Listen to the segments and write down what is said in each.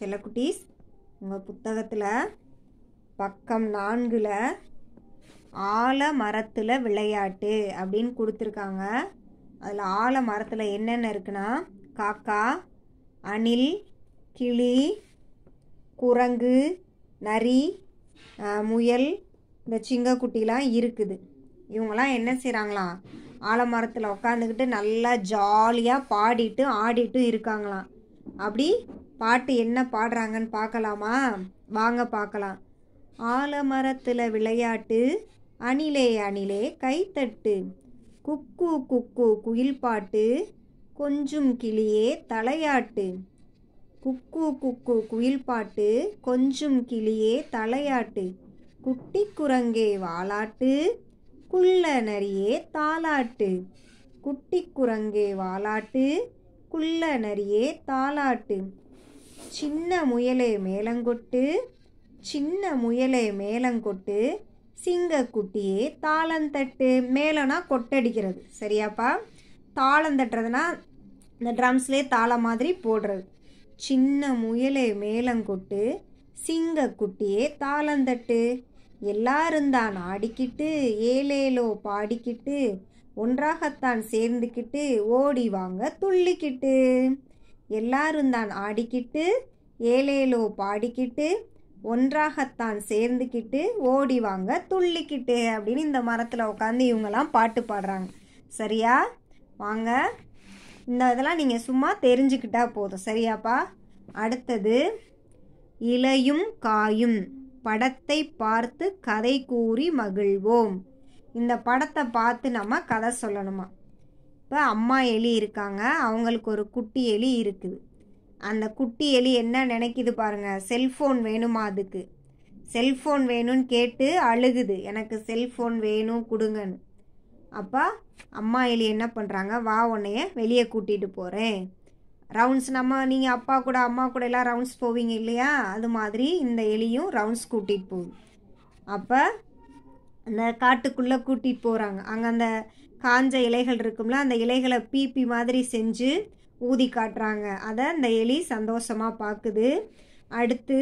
செல்லக்குட்டீஸ் உங்கள் புத்தகத்தில் பக்கம் நான்கில் ஆல மரத்தில் விளையாட்டு அப்படின்னு கொடுத்துருக்காங்க அதில் ஆல மரத்தில் என்னென்ன இருக்குன்னா காக்கா அணில் கிளி குரங்கு நரி முயல் இந்த சிங்கக்குட்டிலாம் இருக்குது இவங்களாம் என்ன செய்கிறாங்களாம் ஆலமரத்தில் உட்காந்துக்கிட்டு நல்லா ஜாலியாக பாடிட்டு ஆடிட்டு இருக்காங்களாம் அப்படி பாட்டு என்ன பாடுறாங்கன்னு பார்க்கலாமா வாங்க பார்க்கலாம் ஆலமரத்தில் விளையாட்டு அணிலே அணிலே கைத்தட்டு குக்கு குக்கு குயில் பாட்டு கொஞ்சம் கிளியே தலையாட்டு குக்கு குக்கு குயில் பாட்டு கொஞ்சம் கிளியே தலையாட்டு குட்டி குரங்கே வாலாட்டு குள்ள நரியே தாலாட்டு குட்டி குரங்கே வாலாட்டு குள்ள நரியே தாலாட்டு சின்ன முயலை மேலங்கொட்டு சின்ன முயலை மேலங்கொட்டு சிங்கக்குட்டியே தாளந்தட்டு மேலனா கொட்டடிக்கிறது சரியாப்பா தாளந்தட்டுறதுனா இந்த ட்ரம்ஸ்லே தாளம் மாதிரி போடுறது சின்ன முயலை மேலங்கொட்டு சிங்கக்குட்டியே தாளந்தட்டு எல்லாருந்தான் ஆடிக்கிட்டு ஏலேலோ பாடிக்கிட்டு ஒன்றாகத்தான் சேர்ந்துக்கிட்டு ஓடி வாங்க துள்ளிக்கிட்டு எல்லாரும் தான் ஆடிக்கிட்டு ஏலேலோ பாடிக்கிட்டு ஒன்றாகத்தான் சேர்ந்துக்கிட்டு ஓடி வாங்க துள்ளிக்கிட்டு அப்படின்னு இந்த மரத்தில் உட்காந்து இவங்கெல்லாம் பாட்டு பாடுறாங்க சரியா வாங்க இந்த இதெல்லாம் நீங்கள் சும்மா தெரிஞ்சுக்கிட்டா போதும் சரியாப்பா அடுத்தது இலையும் காயும் படத்தை பார்த்து கதை கூறி மகிழ்வோம் இந்த படத்தை பார்த்து நம்ம கதை சொல்லணுமா இப்போ அம்மா எலி இருக்காங்க அவங்களுக்கு ஒரு குட்டி எலி இருக்குது அந்த குட்டி எலி என்ன நினைக்குது பாருங்கள் செல்ஃபோன் வேணுமா அதுக்கு செல்ஃபோன் வேணும்னு கேட்டு அழுகுது எனக்கு செல்ஃபோன் வேணும் கொடுங்கன்னு அப்போ அம்மா எலி என்ன பண்ணுறாங்க வா உன்னைய வெளியே கூட்டிகிட்டு போகிறேன் ரவுண்ட்ஸ் நம்ம நீங்கள் அப்பா கூட அம்மா கூட எல்லாம் ரவுண்ட்ஸ் போவீங்க இல்லையா அது மாதிரி இந்த எலியும் ரவுண்ட்ஸ் கூட்டிகிட்டு போகும் அப்போ அந்த காட்டுக்குள்ளே கூட்டிகிட்டு போகிறாங்க அங்கே அந்த காஞ்ச இலைகள் இருக்கும்ல அந்த இலைகளை பீப்பி மாதிரி செஞ்சு ஊதி காட்டுறாங்க அதை அந்த எலி சந்தோஷமாக பார்க்குது அடுத்து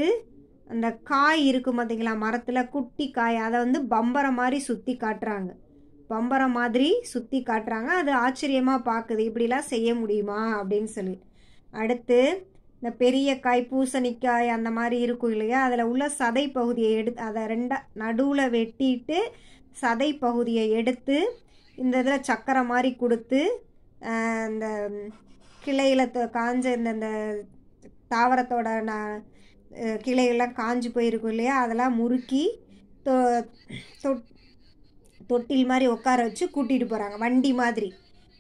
அந்த காய் இருக்கும் பார்த்தீங்களா மரத்தில் குட்டி காய் அதை வந்து பம்பரம் மாதிரி சுற்றி காட்டுறாங்க பம்பரம் மாதிரி சுற்றி காட்டுறாங்க அது ஆச்சரியமாக பார்க்குது இப்படிலாம் செய்ய முடியுமா அப்படின்னு சொல்லி அடுத்து இந்த பெரிய காய் பூசணிக்காய் அந்த மாதிரி இருக்கும் இல்லையா அதில் உள்ள சதை பகுதியை எடுத்து அதை ரெண்டாக நடுவில் வெட்டிட்டு சதை பகுதியை எடுத்து இந்த இதில் சக்கரை மாதிரி கொடுத்து இந்த கிளையில் காஞ்ச இந்த இந்த தாவரத்தோட நான் கிளையெல்லாம் காஞ்சி போயிருக்கும் இல்லையா அதெல்லாம் முறுக்கி தொ தொட்டில் மாதிரி உட்கார வச்சு கூட்டிகிட்டு போகிறாங்க வண்டி மாதிரி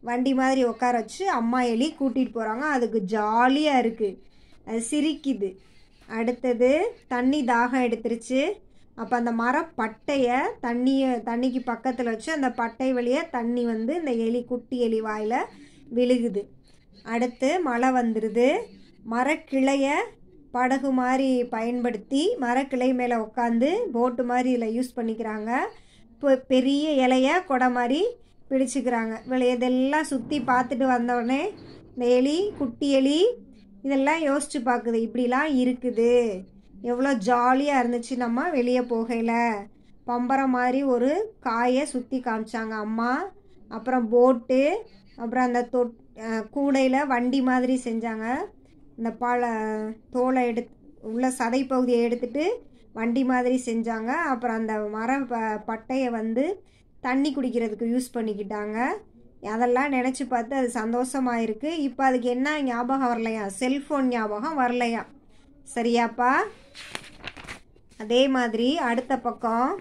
வண்டி மாதிரி உட்கார வச்சு அம்மா எலி கூட்டிகிட்டு போகிறாங்க அதுக்கு ஜாலியாக இருக்குது அது சிரிக்குது அடுத்தது தண்ணி தாகம் எடுத்துருச்சு அப்போ அந்த மரப்பட்டையை தண்ணியை தண்ணிக்கு பக்கத்தில் வச்சு அந்த பட்டை வழியே தண்ணி வந்து இந்த எலி குட்டி எலி வாயில் விழுகுது அடுத்து மழை வந்துடுது மரக்கிளையை படகு மாதிரி பயன்படுத்தி மரக்கிளை மேலே உட்காந்து போட்டு மாதிரி இதில் யூஸ் பண்ணிக்கிறாங்க இப்போ பெரிய இலைய கொடை மாதிரி பிடிச்சிக்கிறாங்க இவளை இதெல்லாம் சுற்றி பார்த்துட்டு வந்தோடனே இந்த எலி குட்டி எலி இதெல்லாம் யோசித்து பார்க்குது இப்படிலாம் இருக்குது எவ்வளோ ஜாலியாக இருந்துச்சு நம்ம வெளியே போகையில் பம்பரம் மாதிரி ஒரு காயை சுற்றி காமிச்சாங்க அம்மா அப்புறம் போட்டு அப்புறம் அந்த தொ கூடையில் வண்டி மாதிரி செஞ்சாங்க இந்த பழ தோலை எடு உள்ள சதை பகுதியை எடுத்துட்டு வண்டி மாதிரி செஞ்சாங்க அப்புறம் அந்த மரம் ப பட்டையை வந்து தண்ணி குடிக்கிறதுக்கு யூஸ் பண்ணிக்கிட்டாங்க அதெல்லாம் நினச்சி பார்த்து அது சந்தோஷமாக இருக்குது இப்போ அதுக்கு என்ன ஞாபகம் வரலையா செல்ஃபோன் ஞாபகம் வரலையா சரியாப்பா அதே மாதிரி அடுத்த பக்கம்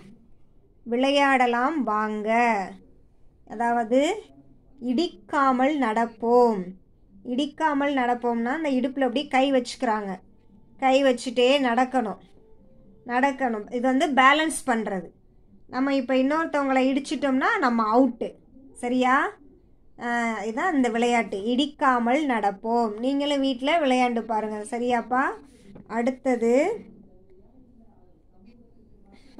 விளையாடலாம் வாங்க அதாவது இடிக்காமல் நடப்போம் இடிக்காமல் நடப்போம்னா அந்த இடுப்பில் அப்படியே கை வச்சுக்கிறாங்க கை வச்சுட்டே நடக்கணும் நடக்கணும் இது வந்து பேலன்ஸ் பண்ணுறது நம்ம இப்போ இன்னொருத்தவங்களை இடிச்சிட்டோம்னா நம்ம அவுட்டு சரியா இதுதான் இந்த விளையாட்டு இடிக்காமல் நடப்போம் நீங்களும் வீட்டில் விளையாண்டு பாருங்கள் சரியாப்பா அடுத்தது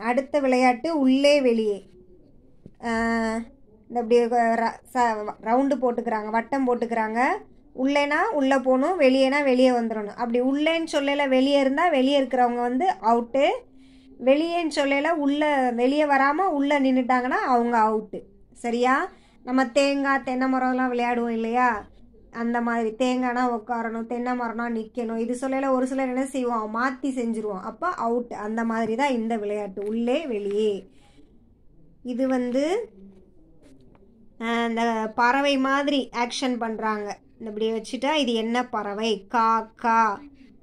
அடுத்த விளையாட்டு உள்ளே வெளியே இந்த இப்படி ரவுண்டு போட்டுக்கிறாங்க வட்டம் போட்டுக்கிறாங்க உள்ளேனா உள்ளே போகணும் வெளியேனா வெளியே வந்துடணும் அப்படி உள்ளேன்னு சொல்லல வெளியே இருந்தால் வெளியே இருக்கிறவங்க வந்து அவுட்டு வெளியேன்னு சொல்லல உள்ளே வெளியே வராமல் உள்ளே நின்றுட்டாங்கன்னா அவங்க அவுட்டு சரியா நம்ம தேங்காய் தென்னை மரம்லாம் விளையாடுவோம் இல்லையா அந்த மாதிரி தேங்காய்னா உட்காரணும் தென்னை மரம்னா நிற்கணும் இது சொல்லல ஒரு சிலர் என்ன செய்வோம் மாற்றி செஞ்சுருவோம் அப்போ அவுட் அந்த மாதிரி தான் இந்த விளையாட்டு உள்ளே வெளியே இது வந்து இந்த பறவை மாதிரி ஆக்ஷன் பண்ணுறாங்க இப்படி வச்சுட்டா இது என்ன பறவை காக்கா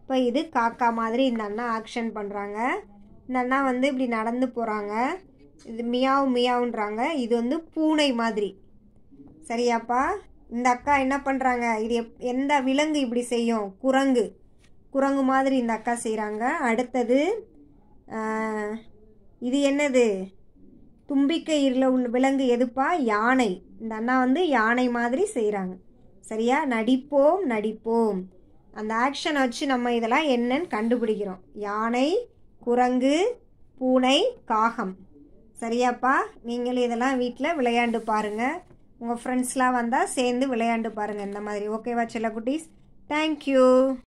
இப்போ இது காக்கா மாதிரி இந்த அண்ணா ஆக்ஷன் பண்ணுறாங்க இந்த அண்ணா வந்து இப்படி நடந்து போகிறாங்க இது மியாவ் மியாவுன்றாங்க இது வந்து பூனை மாதிரி சரியாப்பா இந்த அக்கா என்ன பண்ணுறாங்க இது எப் எந்த விலங்கு இப்படி செய்யும் குரங்கு குரங்கு மாதிரி இந்த அக்கா செய்கிறாங்க அடுத்தது இது என்னது தும்பிக்கை இருள உள்ள விலங்கு எதுப்பா யானை இந்த அண்ணா வந்து யானை மாதிரி செய்கிறாங்க சரியா நடிப்போம் நடிப்போம் அந்த ஆக்ஷனை வச்சு நம்ம இதெல்லாம் என்னன்னு கண்டுபிடிக்கிறோம் யானை குரங்கு பூனை காகம் சரியாப்பா நீங்களும் இதெல்லாம் வீட்டில் விளையாண்டு பாருங்கள் உங்கள் ஃப்ரெண்ட்ஸ்லாம் வந்தால் சேர்ந்து விளையாண்டு பாருங்கள் இந்த மாதிரி ஓகேவா செல்ல குட்டீஸ் தேங்க்யூ